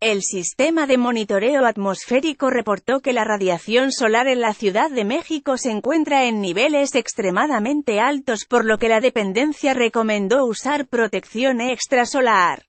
El sistema de monitoreo atmosférico reportó que la radiación solar en la Ciudad de México se encuentra en niveles extremadamente altos por lo que la dependencia recomendó usar protección extrasolar.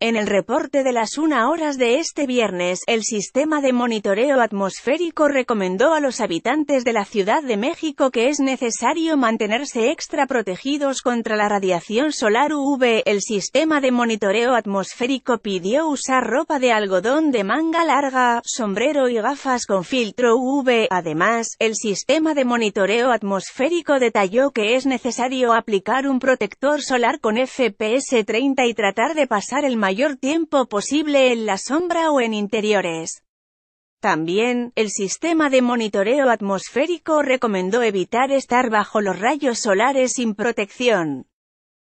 En el reporte de las 1 horas de este viernes, el Sistema de Monitoreo Atmosférico recomendó a los habitantes de la Ciudad de México que es necesario mantenerse extra protegidos contra la radiación solar UV. El Sistema de Monitoreo Atmosférico pidió usar ropa de algodón de manga larga, sombrero y gafas con filtro UV. Además, el Sistema de Monitoreo Atmosférico detalló que es necesario aplicar un protector solar con FPS 30 y tratar de pasar el mayor tiempo posible en la sombra o en interiores. También, el sistema de monitoreo atmosférico recomendó evitar estar bajo los rayos solares sin protección.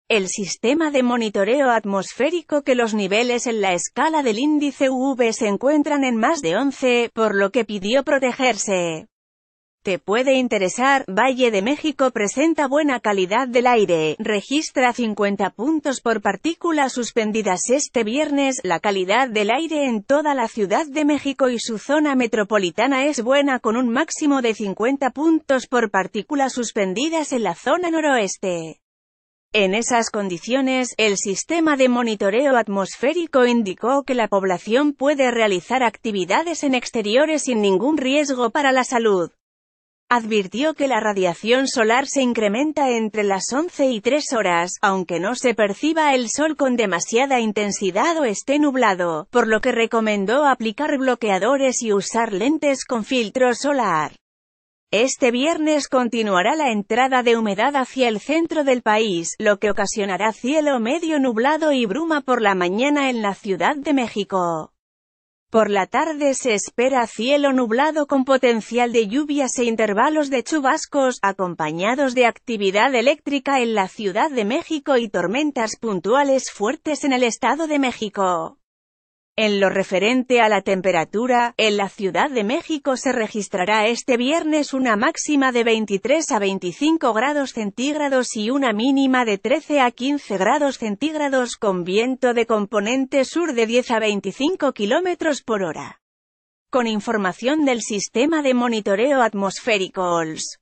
El sistema de monitoreo atmosférico que los niveles en la escala del índice UV se encuentran en más de 11, por lo que pidió protegerse. Te puede interesar, Valle de México presenta buena calidad del aire, registra 50 puntos por partícula suspendidas este viernes, la calidad del aire en toda la Ciudad de México y su zona metropolitana es buena con un máximo de 50 puntos por partícula suspendidas en la zona noroeste. En esas condiciones, el sistema de monitoreo atmosférico indicó que la población puede realizar actividades en exteriores sin ningún riesgo para la salud advirtió que la radiación solar se incrementa entre las 11 y 3 horas, aunque no se perciba el sol con demasiada intensidad o esté nublado, por lo que recomendó aplicar bloqueadores y usar lentes con filtro solar. Este viernes continuará la entrada de humedad hacia el centro del país, lo que ocasionará cielo medio nublado y bruma por la mañana en la Ciudad de México. Por la tarde se espera cielo nublado con potencial de lluvias e intervalos de chubascos, acompañados de actividad eléctrica en la Ciudad de México y tormentas puntuales fuertes en el Estado de México. En lo referente a la temperatura, en la Ciudad de México se registrará este viernes una máxima de 23 a 25 grados centígrados y una mínima de 13 a 15 grados centígrados con viento de componente sur de 10 a 25 kilómetros por hora. Con información del Sistema de Monitoreo Atmosférico OLS.